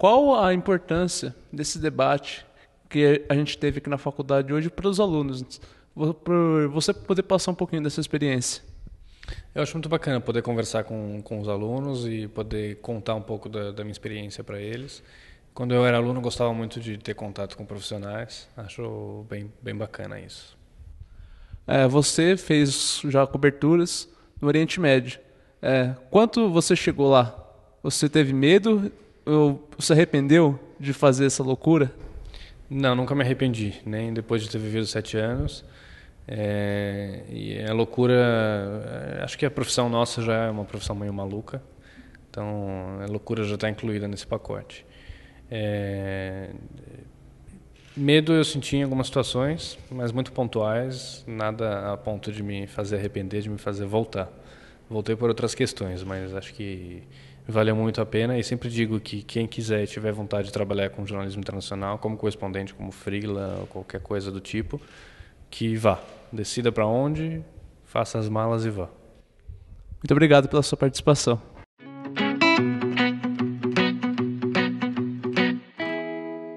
Qual a importância desse debate que a gente teve aqui na faculdade hoje para os alunos? Por você poder passar um pouquinho dessa experiência. Eu acho muito bacana poder conversar com, com os alunos e poder contar um pouco da, da minha experiência para eles. Quando eu era aluno, gostava muito de ter contato com profissionais. Acho bem, bem bacana isso. É, você fez já coberturas no Oriente Médio. É, quanto você chegou lá? Você teve medo eu, se arrependeu de fazer essa loucura? Não, nunca me arrependi, nem depois de ter vivido sete anos. É, e a loucura, é, acho que a profissão nossa já é uma profissão meio maluca, então a loucura já está incluída nesse pacote. É, medo eu senti em algumas situações, mas muito pontuais, nada a ponto de me fazer arrepender, de me fazer voltar. Voltei por outras questões, mas acho que valeu muito a pena e sempre digo que quem quiser e tiver vontade de trabalhar com jornalismo internacional, como correspondente, como freela, ou qualquer coisa do tipo, que vá, decida para onde, faça as malas e vá. Muito obrigado pela sua participação.